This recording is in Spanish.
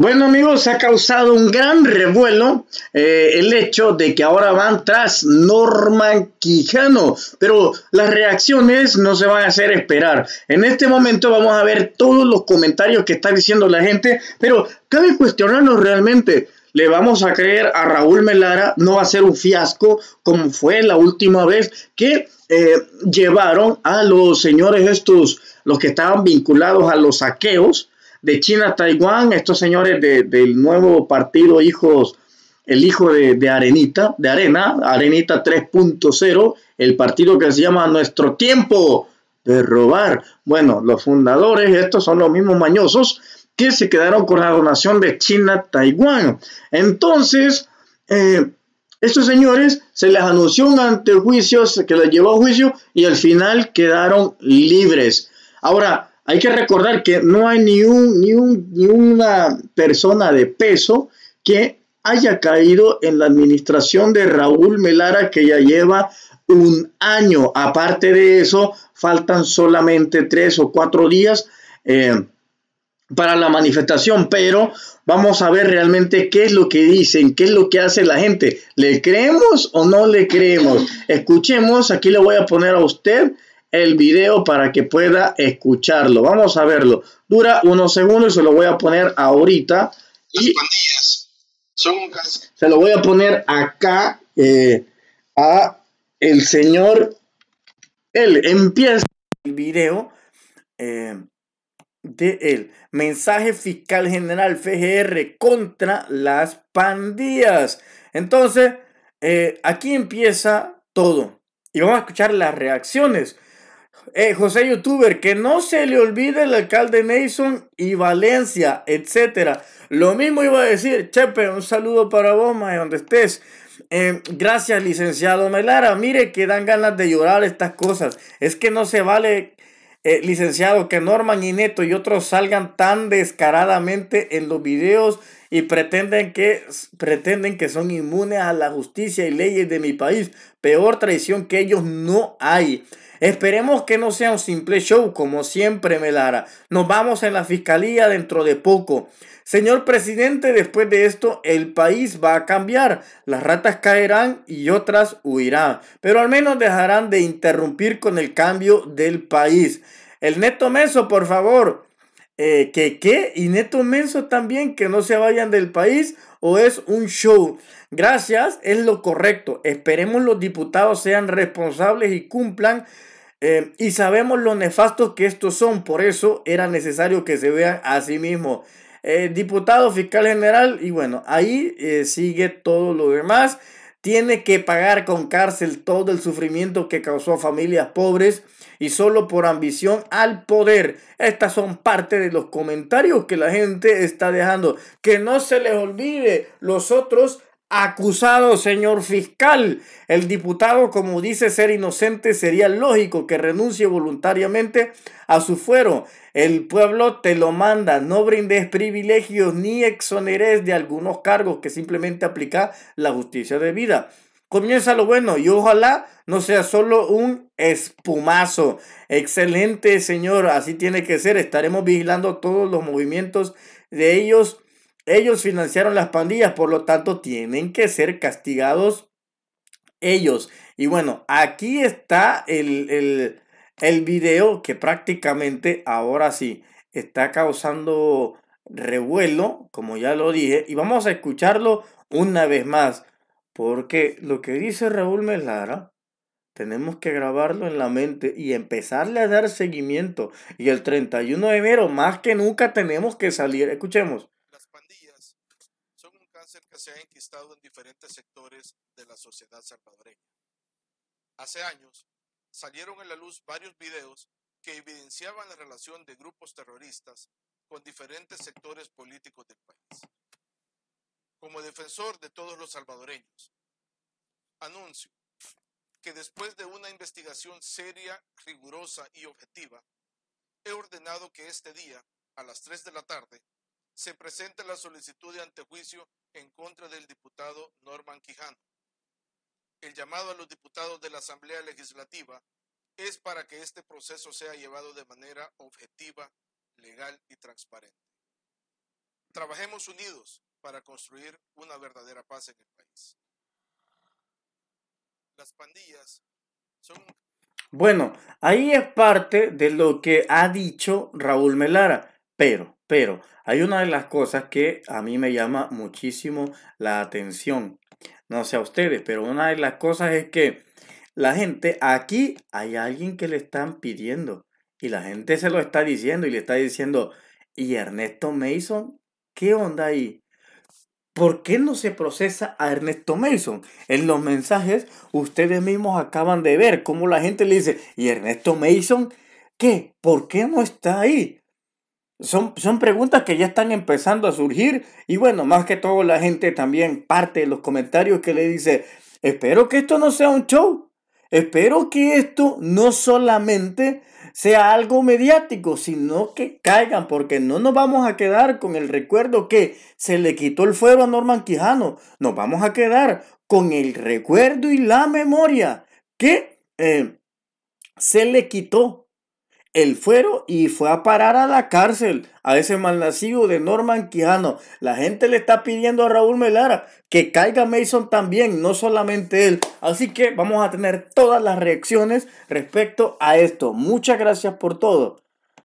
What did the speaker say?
Bueno amigos, ha causado un gran revuelo eh, el hecho de que ahora van tras Norman Quijano, pero las reacciones no se van a hacer esperar. En este momento vamos a ver todos los comentarios que está diciendo la gente, pero cabe cuestionarnos realmente. ¿Le vamos a creer a Raúl Melara? No va a ser un fiasco como fue la última vez que eh, llevaron a los señores estos, los que estaban vinculados a los saqueos de China Taiwán, estos señores del nuevo partido Hijos, el hijo de, Arenita, de Arena, Arenita 3.0, el partido que se llama Nuestro Tiempo de Robar. Bueno, los fundadores, estos son los mismos mañosos que se quedaron con la donación de China Taiwán. Entonces, eh, estos señores se les anunció un antejuicio que les llevó a juicio y al final quedaron libres. Ahora, hay que recordar que no hay ni, una persona de peso que haya caído en la administración de Raúl Melara, que ya lleva un año. Aparte de eso, faltan solamente tres o cuatro días eh, para la manifestación, pero vamos a ver realmente qué es lo que dicen, qué es lo que hace la gente. ¿Le creemos o no le creemos? Escuchemos, aquí le voy a poner a usted el video para que pueda escucharlo. Vamos a verlo. Dura unos segundos y se lo voy a poner ahorita. Las pandillas son Se lo voy a poner acá eh, a el señor. Él empieza el video eh, de el mensaje fiscal general FGR contra las pandillas. Entonces, eh, aquí empieza todo. Y vamos a escuchar las reacciones eh, José Youtuber, que no se le olvide el alcalde Nelson y Valencia, etcétera. Lo mismo iba a decir, Chepe, un saludo para vos, mae, donde estés. Em, gracias, licenciado Melara. Mire que dan ganas de llorar estas cosas. Es que no se vale, eh, licenciado, que Norman y Neto y otros salgan tan descaradamente en los videos y pretenden que, pretenden que son inmunes a la justicia y leyes de mi país. Peor traición que ellos no hay. Esperemos que no sea un simple show como siempre, Melara. Nos vamos en la fiscalía dentro de poco. Señor presidente, después de esto el país va a cambiar. Las ratas caerán y otras huirán. Pero al menos dejarán de interrumpir con el cambio del país. El neto meso, por favor. Eh, que qué y neto menso también que no se vayan del país o es un show. Gracias, es lo correcto. Esperemos los diputados sean responsables y cumplan Em, y sabemos lo nefastos que estos son, por eso era necesario que se vean a sí mismos. Eh, diputado fiscal general, y bueno, ahí eh, sigue todo lo demás. Tiene que pagar con cárcel todo el sufrimiento que causó a familias pobres y solo por ambición al poder. Estas son parte de los comentarios que la gente está dejando. Que no se les olvide los otros acusado, señor fiscal. El diputado, como dice ser inocente, sería lógico que renuncie voluntariamente a su fuero. El pueblo te lo manda. No brindes privilegios ni exoneres de algunos cargos que simplemente aplica la justicia debida. Comienza lo bueno y ojalá no sea solo un espumazo. Excelente, señor. Así tiene que ser. Estaremos vigilando todos los movimientos de ellos ellos financiaron las pandillas, por lo tanto tienen que ser castigados ellos. Y bueno, aquí está el, el, video que prácticamente ahora sí está causando revuelo, como ya lo dije, y vamos a escucharlo una vez más, porque lo que dice Raúl Melara, tenemos que grabarlo en la mente y empezarle a dar seguimiento. Y el 31 de enero, más que nunca, tenemos que salir. Escuchemos que se ha enquistado en diferentes sectores de la sociedad salvadoreña. Hace años salieron a la luz varios videos que evidenciaban la relación de grupos terroristas con diferentes sectores políticos del país. Como defensor de todos los salvadoreños, anuncio que después de una investigación seria, rigurosa y objetiva, he ordenado que este día, a las 3 de la tarde, se presente la solicitud de antejuicio en contra del diputado Norman Quijano. El llamado a los diputados de la Asamblea Legislativa es para que este proceso sea llevado de manera objetiva, legal y transparente. Trabajemos unidos para construir una verdadera paz en el país. Las pandillas son... Bueno, ahí es parte de lo que ha dicho Raúl Melara, pero pero hay una de las cosas que a mí me llama muchísimo la atención. No sé a ustedes, pero una de las cosas es que la gente, aquí hay alguien que le están pidiendo y la gente se lo está diciendo y le está diciendo, ¿y Ernesto Mason? ¿Qué onda ahí? ¿Por qué no se procesa a Ernesto Mason? En los mensajes ustedes mismos acaban de ver cómo la gente le dice, ¿y Ernesto Mason? ¿Qué? ¿Por qué no está ahí? Son, preguntas que ya están empezando a surgir y bueno, más que todo la gente también parte de los comentarios que le dice, espero que esto no sea un show, espero que esto no solamente sea algo mediático, sino que caigan, porque no nos vamos a quedar con el recuerdo que se le quitó el fuego a Norman Quijano, nos vamos a quedar con el recuerdo y la memoria que eh, se le quitó el fuero y fue a parar a la cárcel a ese malnacido de Norman Quijano. La gente le está pidiendo a Raúl Melara que caiga Mason también, no solamente él. Así que vamos a tener todas las reacciones respecto a esto. Muchas gracias por todo.